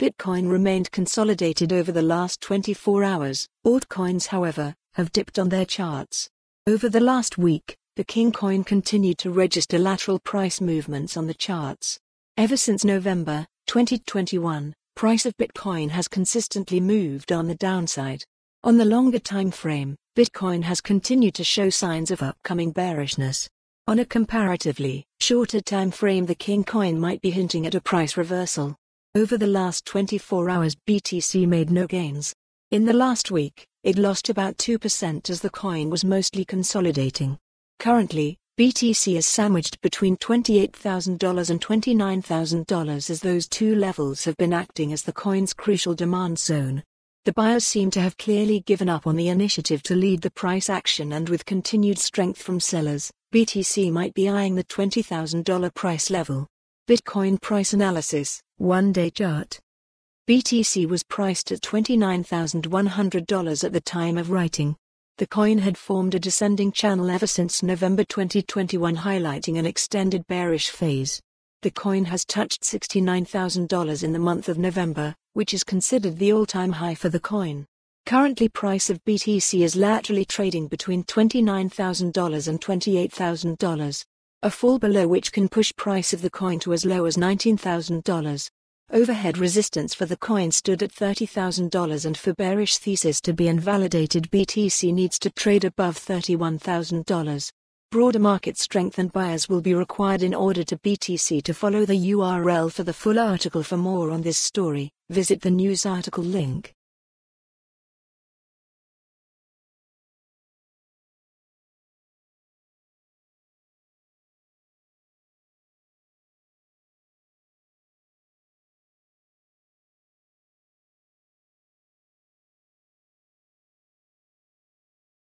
Bitcoin remained consolidated over the last 24 hours. Altcoins, however, have dipped on their charts. Over the last week, the King coin continued to register lateral price movements on the charts. Ever since November 2021, price of Bitcoin has consistently moved on the downside. On the longer time frame, Bitcoin has continued to show signs of upcoming bearishness. On a comparatively shorter time frame, the King coin might be hinting at a price reversal. Over the last 24 hours BTC made no gains. In the last week, it lost about 2% as the coin was mostly consolidating. Currently, BTC is sandwiched between $28,000 and $29,000 as those two levels have been acting as the coin's crucial demand zone. The buyers seem to have clearly given up on the initiative to lead the price action and with continued strength from sellers, BTC might be eyeing the $20,000 price level. Bitcoin price analysis, one day chart. BTC was priced at $29,100 at the time of writing. The coin had formed a descending channel ever since November 2021, highlighting an extended bearish phase. The coin has touched $69,000 in the month of November, which is considered the all time high for the coin. Currently, price of BTC is laterally trading between $29,000 and $28,000. A fall below which can push price of the coin to as low as $19,000. Overhead resistance for the coin stood at $30,000 and for bearish thesis to be invalidated BTC needs to trade above $31,000. Broader market strength and buyers will be required in order to BTC to follow the URL for the full article for more on this story, visit the news article link.